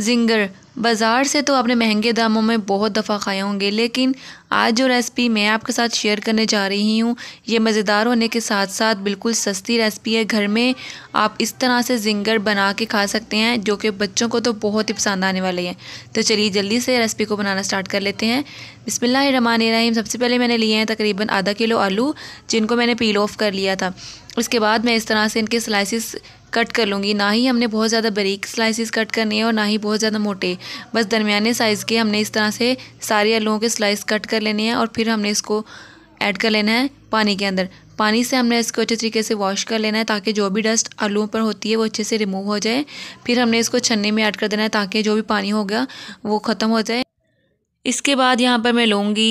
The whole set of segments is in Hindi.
जिंगर बाज़ार से तो आपने महंगे दामों में बहुत दफ़ा खाए होंगे लेकिन आज जो रेसिपी मैं आपके साथ शेयर करने जा रही हूँ ये मज़ेदार होने के साथ साथ बिल्कुल सस्ती रेसिपी है घर में आप इस तरह से जिंगर बना के खा सकते हैं जो कि बच्चों को तो बहुत ही पसंद आने वाले हैं तो चलिए जल्दी से रेसिपी को बनाना स्टार्ट कर लेते हैं रही सबसे पहले मैंने लिए हैं तकरीबन आधा किलो आलू जिनको मैंने पील ऑफ कर लिया था उसके बाद मैं इस तरह से इनके स्लाइसिस कट कर लूँगी ना ही हमने बहुत ज़्यादा बारीक स्लाइसिस कट करनी है और ना ही बहुत ज़्यादा मोटे बस दरमियाने साइज़ के हमने इस तरह से सारे आलूओं के स्लाइस कट कर लेने हैं और फिर हमने इसको ऐड कर लेना है पानी के अंदर पानी से हमने इसको अच्छे तरीके से वॉश कर लेना है ताकि जो भी डस्ट आलुओं पर होती है वो अच्छे से रिमूव हो जाए फिर हमने इसको छन्ने में ऐड कर देना है ताकि जो भी पानी होगा वो ख़त्म हो जाए इसके बाद यहाँ पर मैं लूँगी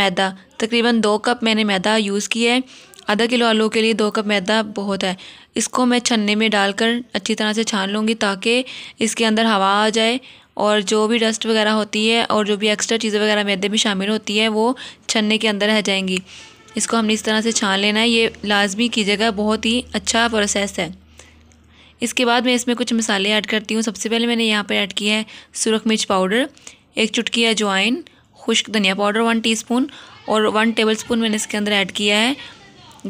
मैदा तकरीबन दो कप मैंने मैदा यूज़ किया है आधा किलो आलू के लिए दो कप मैदा बहुत है इसको मैं छन्ने में डालकर अच्छी तरह से छान लूँगी ताकि इसके अंदर हवा आ जाए और जो भी डस्ट वगैरह होती है और जो भी एक्स्ट्रा चीज़ें वगैरह मैदे में शामिल होती है वो छन्ने के अंदर रह जाएंगी इसको हमने इस तरह से छान लेना है ये लाजमी कीजिएगा बहुत ही अच्छा प्रोसेस है इसके बाद मैं इसमें कुछ मसाले ऐड करती हूँ सबसे पहले मैंने यहाँ पर ऐड किया है सुरख मिर्च पाउडर एक चुटकी अजवाइन खुश्क धनिया पाउडर वन टीस्पून और वन टेबलस्पून मैंने इसके अंदर ऐड किया है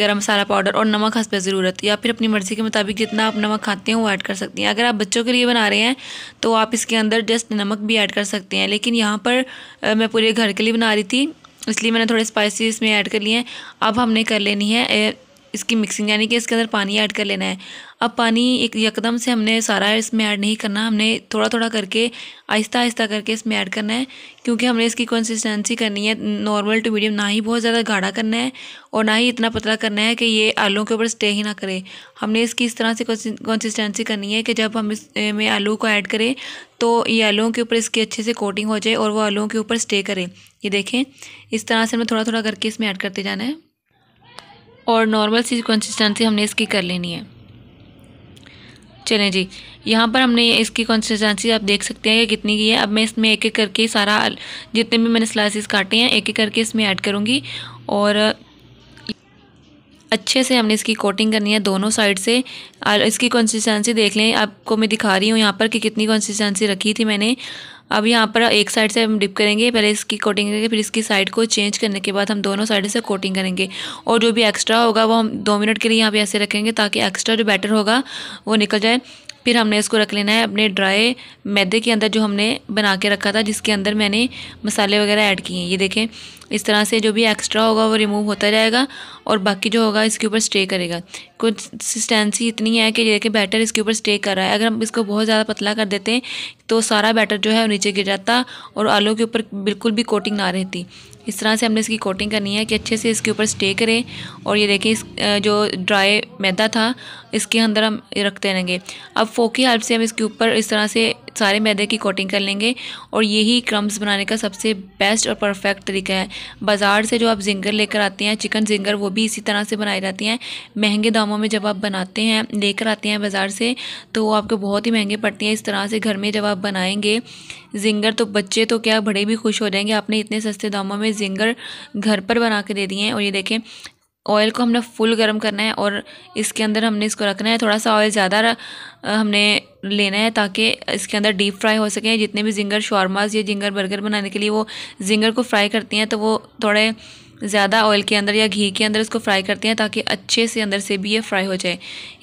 गरम मसाला पाउडर और नमक हंस पर ज़रूरत या फिर अपनी मर्ज़ी के मुताबिक जितना आप नमक खाते हैं वो ऐड कर सकती हैं अगर आप बच्चों के लिए बना रहे हैं तो आप इसके अंदर जस्ट नमक भी ऐड कर सकते हैं लेकिन यहाँ पर आ, मैं पूरे घर के लिए बना रही थी इसलिए मैंने थोड़े स्पाइसी इसमें ऐड कर लिए हैं अब हमने कर लेनी है इसकी मिक्सिंग यानी कि इसके अंदर पानी ऐड कर लेना है अब पानी एक यकदम से हमने सारा इसमें ऐड नहीं करना हमने थोड़ा थोड़ा करके आहिस्ता आहिस्ता करके इसमें ऐड करना है क्योंकि हमने इसकी कंसिस्टेंसी करनी है नॉर्मल टू मीडियम ना ही बहुत ज़्यादा गाढ़ा करना है और ना ही इतना पतला करना है कि ये आलू के ऊपर स्टे ही ना करे हमने इसकी इस तरह से कंसिस्टेंसी करनी है कि जब हम इसमें आलू को ऐड करें तो ये आलूओं के ऊपर इसकी अच्छे से कोटिंग हो जाए और वो आलूओं के ऊपर स्टे करे ये देखें इस तरह से हमें थोड़ा थोड़ा करके इसमें ऐड करते जाना है और नॉर्मल सी कंसिस्टेंसी हमने इसकी कर लेनी है चलें जी यहाँ पर हमने इसकी कंसिस्टेंसी आप देख सकते हैं कि कितनी की है अब मैं इसमें एक एक करके सारा जितने भी मैंने स्लाइसिस काटे हैं एक एक करके इसमें ऐड करूँगी और अच्छे से हमने इसकी कोटिंग करनी है दोनों साइड से और इसकी कंसिस्टेंसी देख लें आपको मैं दिखा रही हूँ यहाँ पर कि कितनी कंसिस्टेंसी रखी थी मैंने अब यहाँ पर एक साइड से हम डिप करेंगे पहले इसकी कोटिंग करेंगे फिर इसकी साइड को चेंज करने के बाद हम दोनों साइड से कोटिंग करेंगे और जो भी एक्स्ट्रा होगा वो हम दो मिनट के लिए यहाँ पे ऐसे रखेंगे ताकि एक्स्ट्रा जो बैटर होगा वो निकल जाए फिर हमने इसको रख लेना है अपने ड्राई मैदे के अंदर जो हमने बना के रखा था जिसके अंदर मैंने मसाले वगैरह ऐड किए हैं ये देखें इस तरह से जो भी एक्स्ट्रा होगा वो रिमूव होता जाएगा और बाकी जो होगा इसके ऊपर स्टे करेगा कंसिस्टेंसी इतनी है कि ये बैटर इसके ऊपर स्टे कर रहा है अगर हम इसको बहुत ज़्यादा पतला कर देते हैं तो सारा बैटर जो है नीचे गिर जाता और आलू के ऊपर बिल्कुल भी कोटिंग ना रहती इस तरह से हमने इसकी कोटिंग करनी है कि अच्छे से इसके ऊपर स्टे करें और ये देखें इस जो ड्राई मैदा था इसके अंदर हम रखते रहेंगे अब फोकी हेल्प से हम इसके ऊपर इस तरह से सारे मैदे की कोटिंग कर लेंगे और यही क्रम्स बनाने का सबसे बेस्ट और परफेक्ट तरीका है बाज़ार से जो आप जिंगर लेकर आते हैं चिकन जिंगर वो भी इसी तरह से बनाई जाती हैं महंगे दामों में जब आप बनाते हैं लेकर आते हैं बाज़ार से तो वो आपको बहुत ही महंगे पड़ती हैं इस तरह से घर में जब आप बनाएंगे जिंगर तो बच्चे तो क्या बड़े भी खुश हो जाएंगे आपने इतने सस्ते दामों में जिंगर घर पर बना के दे दिए हैं और ये देखें ऑयल को हमने फुल गर्म करना है और इसके अंदर हमने इसको रखना है थोड़ा सा ऑयल ज़्यादा हमने लेना है ताकि इसके अंदर डीप फ्राई हो सके जितने भी जिंगर शॉर्माज या जिंगर बर्गर बनाने के लिए वो जिंगर को फ्राई करती हैं तो वो थोड़े ज़्यादा ऑयल के अंदर या घी के अंदर इसको फ्राई करते हैं ताकि अच्छे से अंदर से भी ये फ्राई हो जाए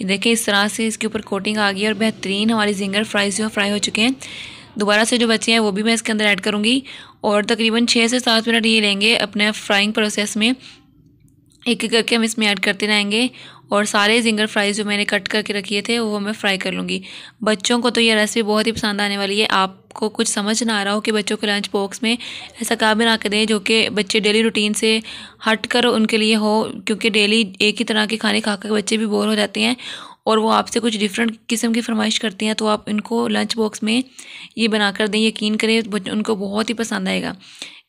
देखें इस तरह से इसके ऊपर कोटिंग आ गई और बेहतरीन हमारी जिंगर फ्राइज जो फ्राई हो चुके हैं दोबारा से जो बचे हैं वो भी मैं इसके अंदर ऐड करूँगी और तकरीबन छः से सात मिनट ये लेंगे अपने फ्राइंग प्रोसेस में एक एक करके हम इसमें ऐड करते रहेंगे और सारे जिंगर फ्राइज़ जो मैंने कट करके रखे थे वो मैं फ्राई कर लूँगी बच्चों को तो ये रेसिपी बहुत ही पसंद आने वाली है आपको कुछ समझ ना आ रहा हो कि बच्चों के लंच बॉक्स में ऐसा काम बना के दें जो कि बच्चे डेली रूटीन से हट कर उनके लिए हो क्योंकि डेली एक ही तरह के खाने खा कर बच्चे भी बोर हो जाते हैं और वो आपसे कुछ डिफरेंट किस्म की फरमाइश करती हैं तो आप इनको लंच बॉक्स में ये बना कर दें यकीन करें उनको बहुत ही पसंद आएगा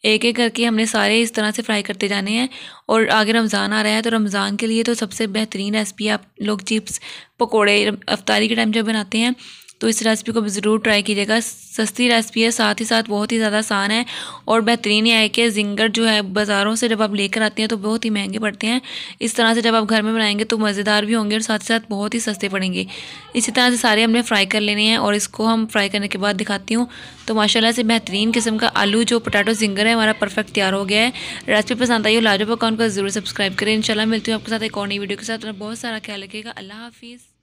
एक एक करके हमने सारे इस तरह से फ्राई करते जाने हैं और आगे रमज़ान आ रहा है तो रमज़ान के लिए तो सबसे बेहतरीन रेसिपी आप लोग चिप्स पकौड़े अफ्तारी के टाइम जब बनाते हैं तो इस रेसिपी को भी ज़रूर ट्राई कीजिएगा सस्ती रेसिपी है साथ ही साथ बहुत ही ज़्यादा आसान है और बेहतरीन है कि जिंगर जो है बाज़ारों से जब आप लेकर आते हैं तो बहुत ही महंगे पड़ते हैं इस तरह से जब आप घर में बनाएंगे तो मज़ेदार भी होंगे और साथ ही साथ बहुत ही सस्ते पड़ेंगे इसी तरह से सारे हमने फ्राई कर लेने हैं और इसको हम फ्राई करने के बाद दिखाती हूँ तो माशाला से बेहतरीन किस्म का आलू जो पोटैटो जिंगर है हमारा परफेक्ट तैयार हो गया है रेसिपी पसंद आई हो लाजो पकाउन को ज़रूर सब्सक्राइब करें इनशाला मिलती हूँ आपके साथ एक और नई वीडियो के साथ बहुत सारा ख्याल रखेगा अल्लाह हाफिज़